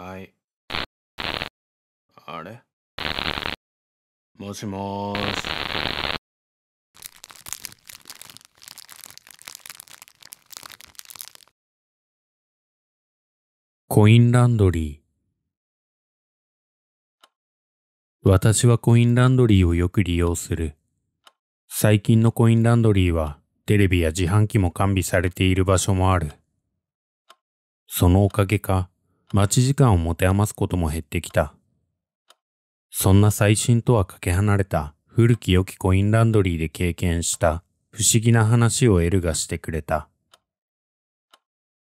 はい。あれもしもーし。コインランドリー。私はコインランドリーをよく利用する。最近のコインランドリーはテレビや自販機も完備されている場所もある。そのおかげか、待ち時間を持て余すことも減ってきた。そんな最新とはかけ離れた古き良きコインランドリーで経験した不思議な話をエルがしてくれた。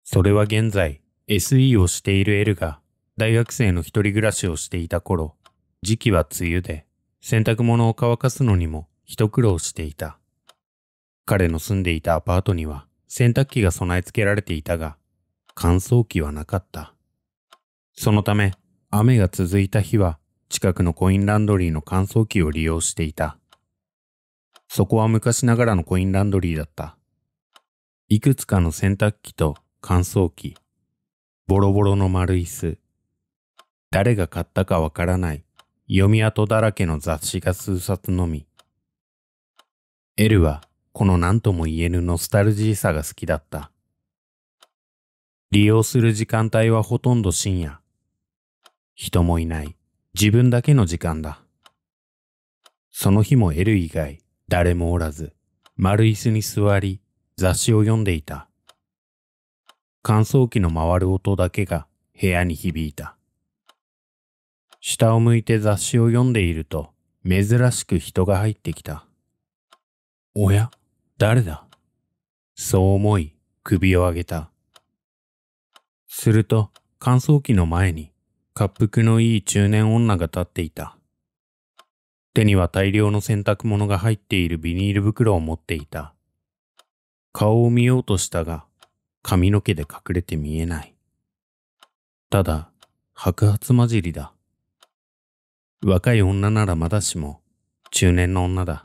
それは現在 SE をしているエルが大学生の一人暮らしをしていた頃、時期は梅雨で洗濯物を乾かすのにも一苦労していた。彼の住んでいたアパートには洗濯機が備え付けられていたが、乾燥機はなかった。そのため、雨が続いた日は近くのコインランドリーの乾燥機を利用していた。そこは昔ながらのコインランドリーだった。いくつかの洗濯機と乾燥機、ボロボロの丸椅子、誰が買ったかわからない読み跡だらけの雑誌が数冊のみ。エルはこの何とも言えぬノスタルジーさが好きだった。利用する時間帯はほとんど深夜。人もいない、自分だけの時間だ。その日もエル以外、誰もおらず、丸椅子に座り、雑誌を読んでいた。乾燥機の回る音だけが部屋に響いた。下を向いて雑誌を読んでいると、珍しく人が入ってきた。おや誰だそう思い、首を上げた。すると、乾燥機の前に滑覆のいい中年女が立っていた。手には大量の洗濯物が入っているビニール袋を持っていた。顔を見ようとしたが、髪の毛で隠れて見えない。ただ、白髪混じりだ。若い女ならまだしも、中年の女だ。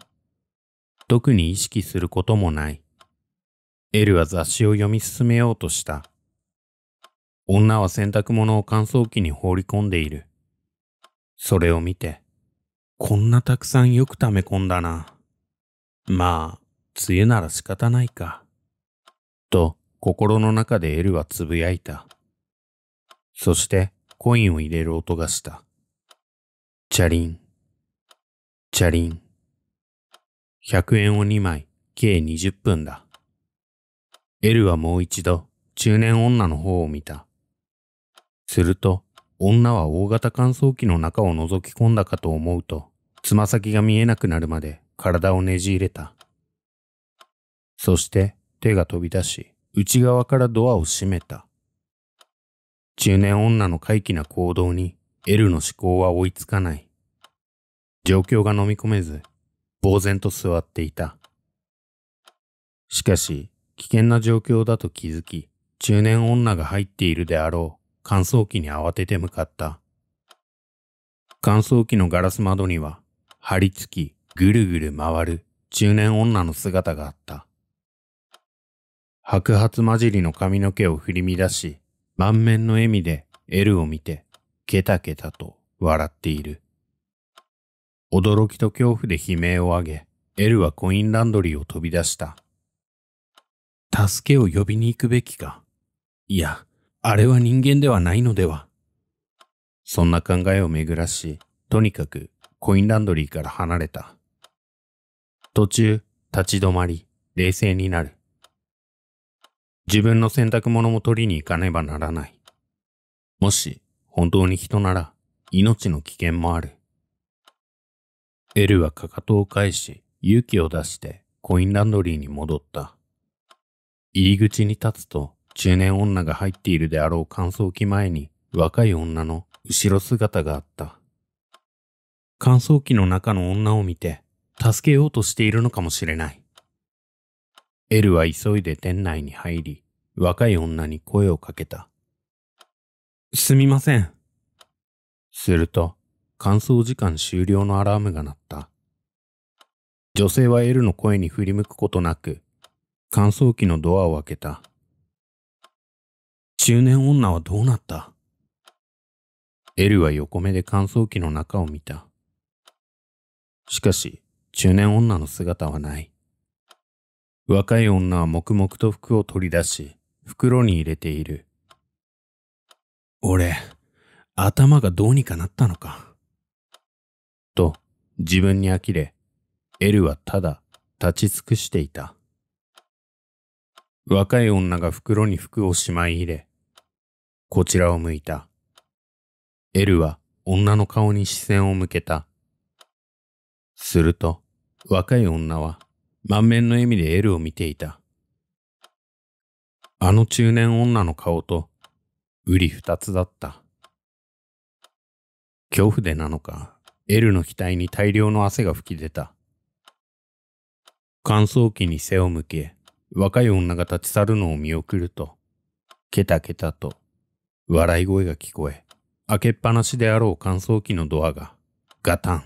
特に意識することもない。エルは雑誌を読み進めようとした。女は洗濯物を乾燥機に放り込んでいる。それを見て、こんなたくさんよく溜め込んだな。まあ、梅雨なら仕方ないか。と、心の中でエルはつぶやいた。そして、コインを入れる音がした。チャリン。チャリン。100円を2枚、計20分だ。エルはもう一度、中年女の方を見た。すると、女は大型乾燥機の中を覗き込んだかと思うと、つま先が見えなくなるまで体をねじ入れた。そして手が飛び出し、内側からドアを閉めた。中年女の怪奇な行動に L の思考は追いつかない。状況が飲み込めず、呆然と座っていた。しかし、危険な状況だと気づき、中年女が入っているであろう乾燥機に慌てて向かった。乾燥機のガラス窓には、張り付き、ぐるぐる回る中年女の姿があった。白髪混じりの髪の毛を振り乱し、満面の笑みで L を見て、ケタケタと笑っている。驚きと恐怖で悲鳴を上げ、エルはコインランドリーを飛び出した。助けを呼びに行くべきか。いや、あれは人間ではないのでは。そんな考えを巡らし、とにかくコインランドリーから離れた。途中、立ち止まり、冷静になる。自分の洗濯物も取りに行かねばならない。もし、本当に人なら、命の危険もある。エルはかかとを返し、勇気を出してコインランドリーに戻った。入り口に立つと中年女が入っているであろう乾燥機前に若い女の後ろ姿があった。乾燥機の中の女を見て助けようとしているのかもしれない。エルは急いで店内に入り若い女に声をかけた。すみません。すると乾燥時間終了のアラームが鳴った。女性はエルの声に振り向くことなく乾燥機のドアを開けた。中年女はどうなったエルは横目で乾燥機の中を見た。しかし、中年女の姿はない。若い女は黙々と服を取り出し、袋に入れている。俺、頭がどうにかなったのか。と、自分に呆れ、エルはただ立ち尽くしていた。若い女が袋に服をしまい入れ、こちらを向いた。エルは女の顔に視線を向けた。すると、若い女は満面の笑みで L を見ていた。あの中年女の顔と、うり二つだった。恐怖でなのか、エルの額に大量の汗が吹き出た。乾燥機に背を向け、若い女が立ち去るのを見送ると、ケタケタと笑い声が聞こえ、開けっぱなしであろう乾燥機のドアがガタン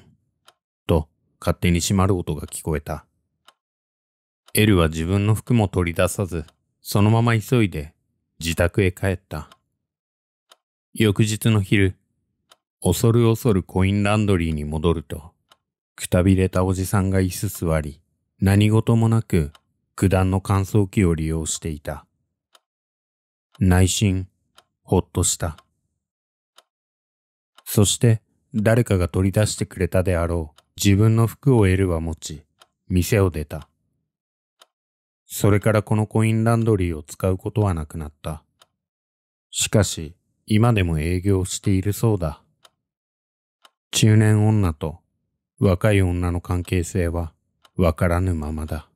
と勝手に閉まる音が聞こえた。エルは自分の服も取り出さず、そのまま急いで自宅へ帰った。翌日の昼、恐る恐るコインランドリーに戻ると、くたびれたおじさんが椅子座り、何事もなく九段の乾燥機を利用していた。内心、ほっとした。そして、誰かが取り出してくれたであろう自分の服を得るは持ち、店を出た。それからこのコインランドリーを使うことはなくなった。しかし、今でも営業しているそうだ。中年女と若い女の関係性はわからぬままだ。